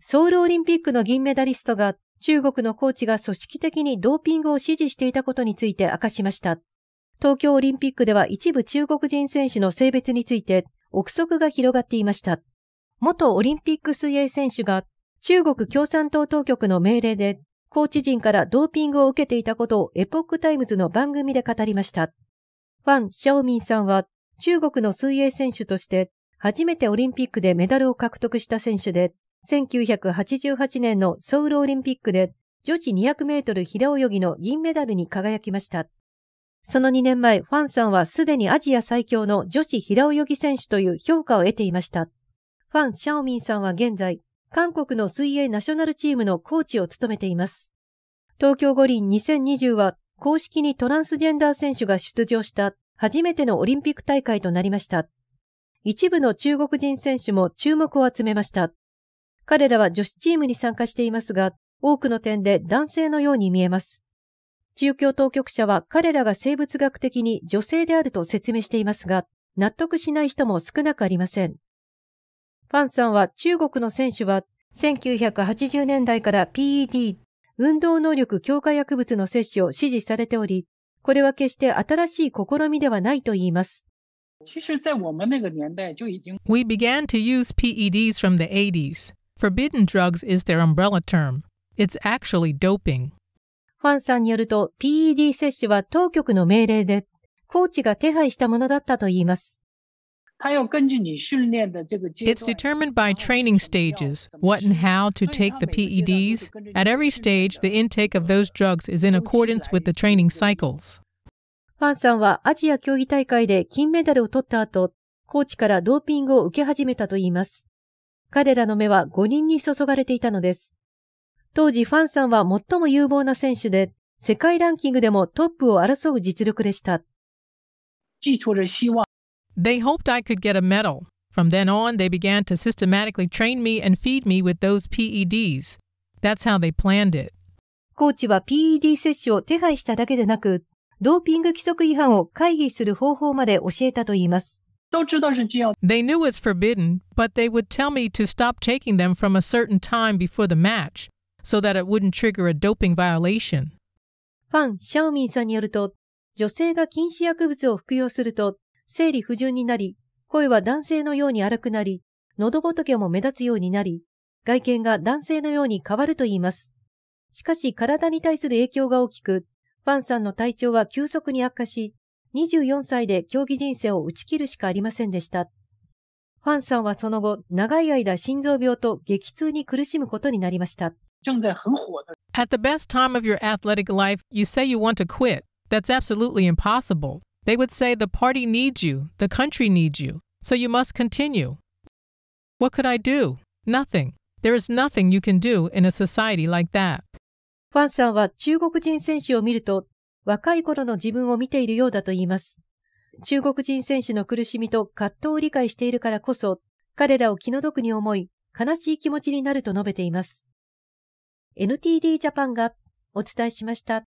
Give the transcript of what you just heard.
ソウルオリンピックの銀メダリストが中国のコーチが組織的にドーピングを支持していたことについて明かしました。東京オリンピックでは一部中国人選手の性別について憶測が広がっていました。元オリンピック水泳選手が中国共産党当局の命令でコーチ陣からドーピングを受けていたことをエポックタイムズの番組で語りました。ファン・シャオミンさんは中国の水泳選手として初めてオリンピックでメダルを獲得した選手で1988年のソウルオリンピックで女子200メートル平泳ぎの銀メダルに輝きました。その2年前、ファンさんはすでにアジア最強の女子平泳ぎ選手という評価を得ていました。ファン・シャオミンさんは現在、韓国の水泳ナショナルチームのコーチを務めています。東京五輪2020は公式にトランスジェンダー選手が出場した初めてのオリンピック大会となりました。一部の中国人選手も注目を集めました。彼らは女子チームに参加していますが、多くの点で男性のように見えます。中共当局者は彼らが生物学的に女性であると説明していますが、納得しない人も少なくありません。ファンさんは中国の選手は1980年代から PED、運動能力強化薬物の摂取を支持されており、これは決して新しい試みではないと言います。We began to use PEDs from the 80s. Forbidden drugs is their umbrella term. It's actually doping. ファンさんによると PED 摂取は当局の命令で、コーチが手配したものだったと言います。It's determined by training stages, what and how to take the PEDs. At every stage, the intake of those drugs is in accordance with the training cycles. ファンさんはアジア競技大会で金メダルを取った後、コーチからドーピングを受け始めたといいます。彼らの目は5人に注がれていたのです。当時ファンさんは最も有望な選手で、世界ランキングでもトップを争う実力でした。They hoped I could get a medal. From then on, they began to systematically train me and feed me with those PEDs. That's how they planned it. コーチは PED 接種を手配しただけでなく、ドーピング規則違反を回避する方法まで教えたといいます。They knew it's forbidden, but they would tell me to stop taking them from a certain time before the match so that it wouldn't trigger a doping violation. ファン、シャオミンさんによると、女性が禁止薬物を服用すると、生理不順になり、声は男性のように荒くなり、喉仏も目立つようになり、外見が男性のように変わると言います。しかし体に対する影響が大きく、ファンさんの体調は急速に悪化し、24歳で競技人生を打ち切るしかありませんでした。ファンさんはその後、長い間心臓病と激痛に苦しむことになりました。At the best time of your athletic life, you say you want to quit. That's absolutely impossible. They would say the party needs you, the country needs you, so you must continue. What could I do? Nothing. There is nothing you can do in a society like that. ファンさんは中国人選手を見ると若い頃の自分を見ているようだと言います。中国人選手の苦しみと葛藤を理解しているからこそ、彼らを気の毒に思い、悲しい気持ちになると述べています。NTD ジャパンがお伝えしました。